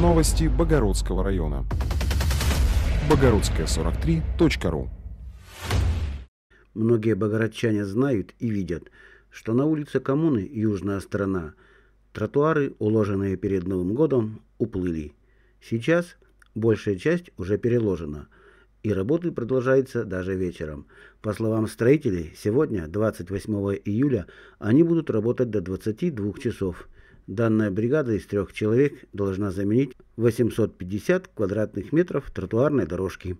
Новости Богородского района. Богородская43.ру Многие богородчане знают и видят, что на улице коммуны южная сторона тротуары, уложенные перед Новым годом, уплыли. Сейчас большая часть уже переложена, и работы продолжаются даже вечером. По словам строителей, сегодня, 28 июля, они будут работать до 22 часов – Данная бригада из трех человек должна заменить 850 квадратных метров тротуарной дорожки.